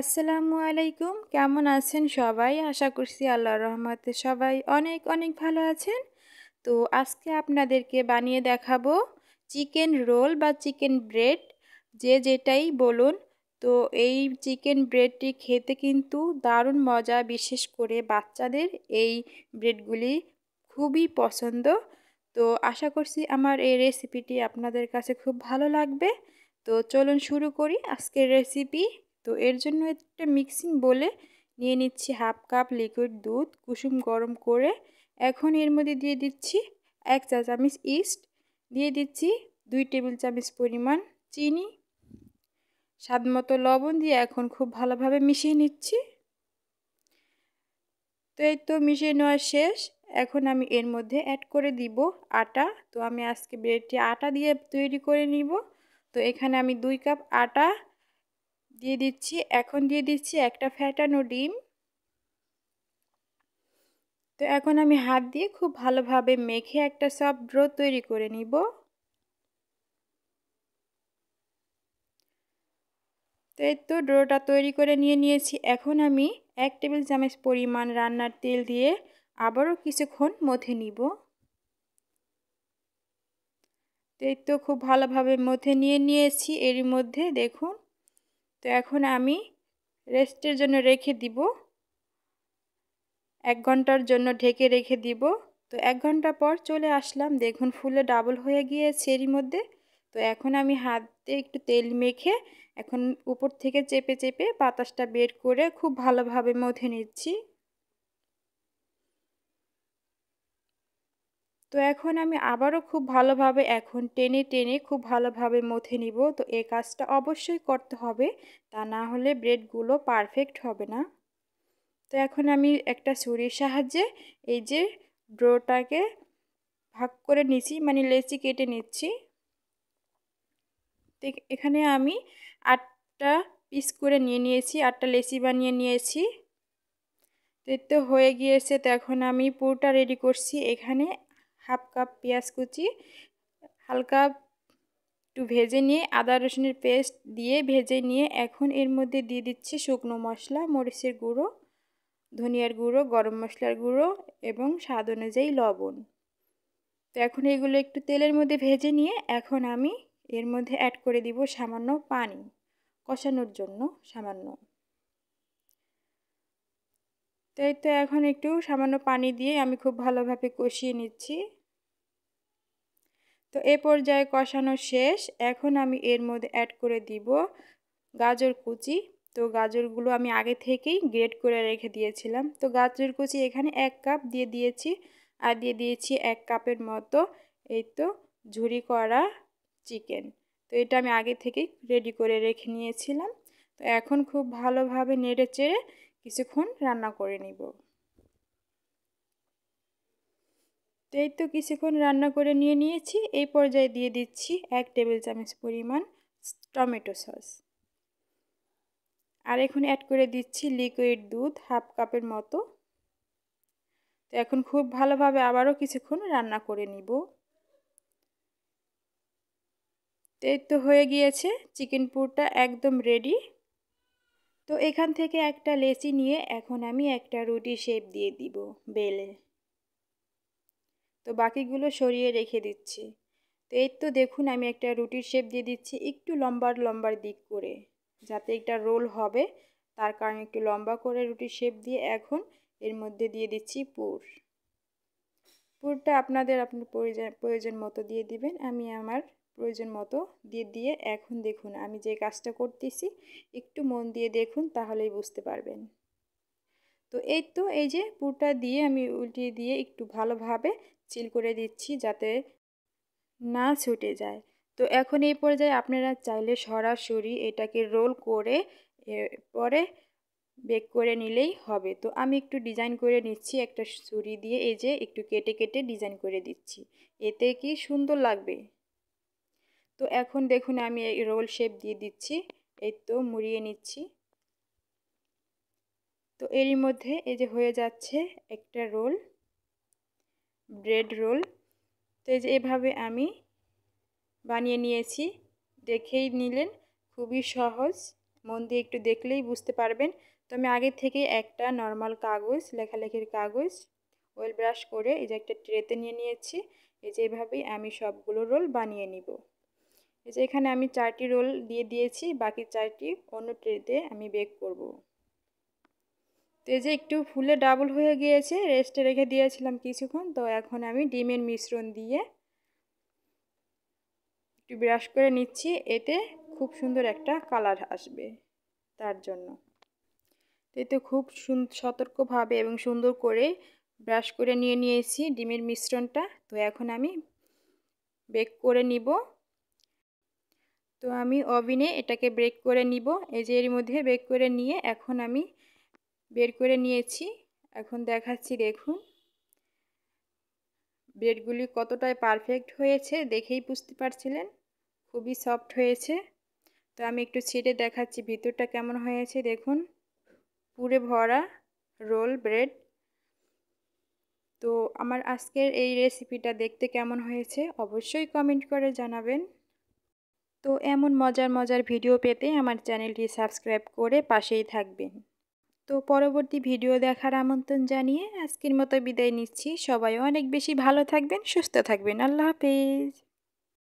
আসসালামু আলাইকুম কেমন আছেন সবাই আশা করছি আল্লাহ রহমতে সবাই অনেক অনেক ভালো আছেন তো আজকে আপনাদেরকে বানিয়ে দেখাবো চিকেন রোল বা চিকেন ব্রেড যে যেটাই বলুন তো এই চিকেন ব্রেডটি খেতে কিন্তু দারুণ মজা বিশেষ করে বাচ্চাদের এই ব্রেডগুলি খুবই পছন্দ তো আশা করছি আমার এই রেসিপিটি আপনাদের কাছে খুব ভালো লাগবে তো চলুন শুরু করি আজকের রেসিপি তো এর জন্য একটা মিক্সিং বলে নিয়ে নিচ্ছি হাফ কাপ লিকুইড দুধ কুসুম গরম করে এখন এর মধ্যে দিয়ে দিচ্ছি এক চা চামচ ইস্ট দিয়ে দিচ্ছি দুই টেবিল চামচ পরিমাণ চিনি স্বাদ মতো লবণ দিয়ে এখন খুব ভালোভাবে মিশিয়ে নিচ্ছি তো এই তো মিশিয়ে নেওয়া শেষ এখন আমি এর মধ্যে অ্যাড করে দিব আটা তো আমি আজকে ব্রেডটি আটা দিয়ে তৈরি করে নিব তো এখানে আমি দুই কাপ আটা দিয়ে দিচ্ছি এখন দিয়ে দিচ্ছি একটা ফ্যাটানো ডিম তো এখন আমি হাত দিয়ে খুব ভালোভাবে মেখে একটা সফট ড্রো তৈরি করে নিব তো এই তো ড্রোটা তৈরি করে নিয়ে নিয়েছি এখন আমি এক টেবিল চামচ পরিমাণ রান্নার তেল দিয়ে আবারও কিছুক্ষণ মথে নিব তো এই তো খুব ভালোভাবে মথে নিয়ে নিয়েছি এরই মধ্যে দেখুন তো এখন আমি রেস্টের জন্য রেখে দিব এক ঘন্টার জন্য ঢেকে রেখে দিব তো এক ঘন্টা পর চলে আসলাম দেখুন ফুলে ডাবল হয়ে গিয়েছে এরই মধ্যে তো এখন আমি হাতে একটু তেল মেখে এখন উপর থেকে চেপে চেপে বাতাসটা বের করে খুব ভালোভাবে মধে নিচ্ছি তো এখন আমি আবারও খুব ভালোভাবে এখন টেনে টেনে খুব ভালোভাবে মথে নিব তো এই কাজটা অবশ্যই করতে হবে তা না হলে ব্রেডগুলো পারফেক্ট হবে না তো এখন আমি একটা ছুরির সাহায্যে এই যে ড্রোটাকে ভাগ করে নিচ্ছি মানে লেচি কেটে নিচ্ছি এখানে আমি আটটা পিস করে নিয়ে নিয়েছি আটটা লেচি বানিয়ে নিয়েছি তো হয়ে গিয়েছে তো এখন আমি পুরোটা রেডি করছি এখানে হাফ কাপ পেঁয়াজ কুচি হালকা একটু ভেজে নিয়ে আদা রসুনের পেস্ট দিয়ে ভেজে নিয়ে এখন এর মধ্যে দিয়ে দিচ্ছি শুকনো মশলা মরিচের গুঁড়ো ধনিয়ার গুঁড়ো গরম মশলার গুঁড়ো এবং স্বাদ অনুযায়ী লবণ তো এখন এগুলো একটু তেলের মধ্যে ভেজে নিয়ে এখন আমি এর মধ্যে অ্যাড করে দিব সামান্য পানি কষানোর জন্য সামান্য তো এই তো এখন একটু সামান্য পানি দিয়ে আমি খুব ভালোভাবে কষিয়ে নিচ্ছি তো এ পর্যায়ে কষানো শেষ এখন আমি এর মধ্যে অ্যাড করে দিব গাজর কুচি তো গাজরগুলো আমি আগে থেকেই গ্রেড করে রেখে দিয়েছিলাম তো গাজর কুচি এখানে এক কাপ দিয়ে দিয়েছি আর দিয়ে দিয়েছি এক কাপের মতো এই তো ঝুরি করা চিকেন তো এটা আমি আগে থেকেই রেডি করে রেখে নিয়েছিলাম তো এখন খুব ভালোভাবে নেড়ে চেড়ে কিছুক্ষণ রান্না করে নিব তো এই তো কিছুক্ষণ রান্না করে নিয়ে নিয়েছি এই পর্যায়ে দিয়ে দিচ্ছি এক টেবিল চামচ পরিমাণ টমেটো সস আর এখন অ্যাড করে দিচ্ছি লিকুইড দুধ হাফ কাপের মতো তো এখন খুব ভালোভাবে আবারও কিছুক্ষণ রান্না করে নিব তো তো হয়ে গিয়েছে চিকেন পুরটা একদম রেডি তো এখান থেকে একটা লেচি নিয়ে এখন আমি একটা রুটি শেপ দিয়ে দিব বেলে তো বাকিগুলো সরিয়ে রেখে দিচ্ছি তো এই তো দেখুন আমি একটা রুটির শেপ দিয়ে দিচ্ছি একটু লম্বার লম্বার দিক করে যাতে একটা রোল হবে তার কারণে একটু লম্বা করে রুটির শেপ দিয়ে এখন এর মধ্যে দিয়ে দিচ্ছি পুর পুরটা আপনাদের আপনার প্রয়োজন প্রয়োজন মতো দিয়ে দিবেন আমি আমার প্রয়োজন মতো দিয়ে দিয়ে এখন দেখুন আমি যে কাজটা করতেছি একটু মন দিয়ে দেখুন তাহলেই বুঝতে পারবেন তো এই তো এই যে পুরটা দিয়ে আমি উল্টিয়ে দিয়ে একটু ভালোভাবে চিল করে দিচ্ছি যাতে না ছুটে যায় তো এখন এই পর্যায়ে আপনারা চাইলে সরাসরি এটাকে রোল করে পরে বেক করে নিলেই হবে তো আমি একটু ডিজাইন করে নিচ্ছি একটা ছুরি দিয়ে এই যে একটু কেটে কেটে ডিজাইন করে দিচ্ছি এতে কি সুন্দর লাগবে তো এখন দেখুন আমি এই রোল শেপ দিয়ে দিচ্ছি এই তো মুড়িয়ে নিচ্ছি তো এরই মধ্যে এই যে হয়ে যাচ্ছে একটা রোল ব্রেড রোল তো এই যে এভাবে আমি বানিয়ে নিয়েছি দেখেই নিলেন খুবই সহজ মন দিয়ে একটু দেখলেই বুঝতে পারবেন তো আমি আগে থেকে একটা নর্মাল কাগজ লেখালেখির কাগজ ওয়েল ব্রাশ করে এই যে একটা ট্রেতে নিয়ে নিয়েছি এই যে এভাবেই আমি সবগুলো রোল বানিয়ে নিব এই যে এখানে আমি চারটি রোল দিয়ে দিয়েছি বাকি চারটি অন্য ট্রেতে আমি বেক করব। তো এই যে একটু ফুলে ডাবল হয়ে গিয়েছে রেস্টে রেখে দিয়েছিলাম কিছুক্ষণ তো এখন আমি ডিমের মিশ্রণ দিয়ে একটু ব্রাশ করে নিচ্ছি এতে খুব সুন্দর একটা কালার আসবে তার জন্য এতে খুব সতর্কভাবে এবং সুন্দর করে ব্রাশ করে নিয়ে নিয়েছি ডিমের মিশ্রণটা তো এখন আমি বেক করে নিব তো আমি ওভেনে এটাকে ব্রেক করে নিব এই যে এর মধ্যে ব্রেক করে নিয়ে এখন আমি বের করে নিয়েছি এখন দেখাচ্ছি দেখুন ব্রেডগুলি কতটাই পারফেক্ট হয়েছে দেখেই বুঝতে পারছিলেন খুবই সফট হয়েছে তো আমি একটু ছিঁড়ে দেখাচ্ছি ভিতরটা কেমন হয়েছে দেখুন পুরে ভরা রোল ব্রেড তো আমার আজকের এই রেসিপিটা দেখতে কেমন হয়েছে অবশ্যই কমেন্ট করে জানাবেন তো এমন মজার মজার ভিডিও পেতে আমার চ্যানেলটি সাবস্ক্রাইব করে পাশেই থাকবেন তো পরবর্তী ভিডিও দেখার আমন্ত্রণ জানিয়ে আজকের মতো বিদায় নিচ্ছি সবাই অনেক বেশি ভালো থাকবেন সুস্থ থাকবেন আল্লাহ হাফেজ